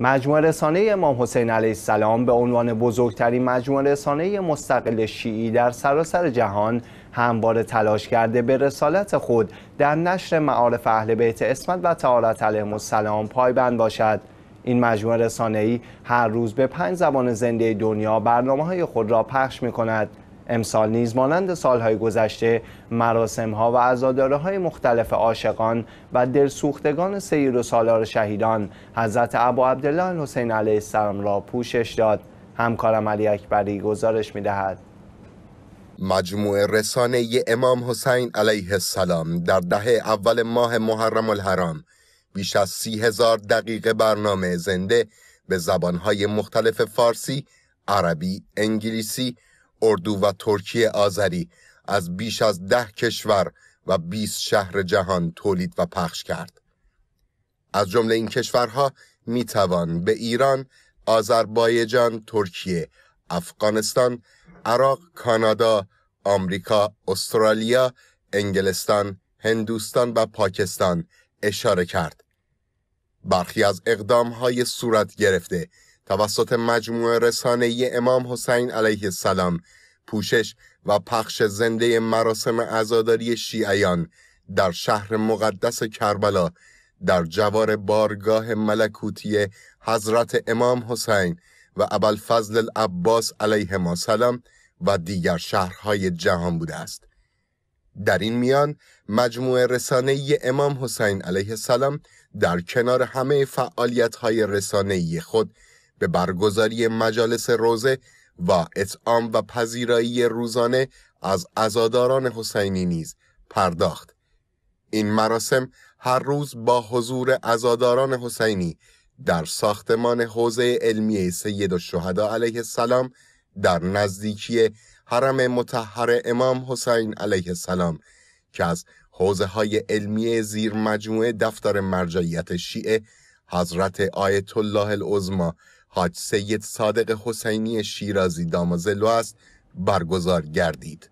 مجموعه رسانه امام حسین علیه السلام به عنوان بزرگترین مجموعه رسانه مستقل شیعی در سراسر جهان همواره تلاش کرده به رسالت خود در نشر معارف اهل بیت اسمت و تعارت علیه السلام پایبند باشد این مجموعه ای هر روز به پنج زبان زنده دنیا برنامه های خود را پخش می کند. امسال نیز مانند سالهای گذشته مراسم ها و عزاداره های مختلف عاشقان و دلسوختگان سیر و سالار شهیدان حضرت ابو عبدالله حسین علیه السلام را پوشش داد همکارم علی اکبری گزارش می دهد. مجموعه رسانه امام حسین علیه السلام در دهه اول ماه محرم الحرام بیش از سی هزار دقیقه برنامه زنده به زبانهای مختلف فارسی، عربی، انگلیسی، اردو و ترکیه آذری از بیش از ده کشور و 20 شهر جهان تولید و پخش کرد. از جمله این کشورها می توان به ایران، آذربایجان، ترکیه، افغانستان، عراق، کانادا، آمریکا، استرالیا، انگلستان، هندوستان و پاکستان اشاره کرد. برخی از اقدام های صورت گرفته توسط مجموعه رسانه امام حسین علیه السلام پوشش و پخش زنده مراسم عزاداری شیعیان در شهر مقدس کربلا در جوار بارگاه ملکوتی حضرت امام حسین و ابوالفضل العباس علیه سلام و دیگر شهرهای جهان بوده است. در این میان مجموعه رسانه ای امام حسین علیه السلام در کنار همه فعالیت های رسانه ای خود به برگزاری مجالس روزه و اطعام و پذیرایی روزانه از ازاداران حسینی نیز پرداخت این مراسم هر روز با حضور ازاداران حسینی در ساختمان حوزه علمی سید شهده علیه السلام در نزدیکی حرم متحر امام حسین علیه السلام که از حوزه های علمی زیر مجموعه دفتر مرجعیت شیعه حضرت آیت الله العظما حاج سید صادق حسینی شیرازی دامازلو است برگزار گردید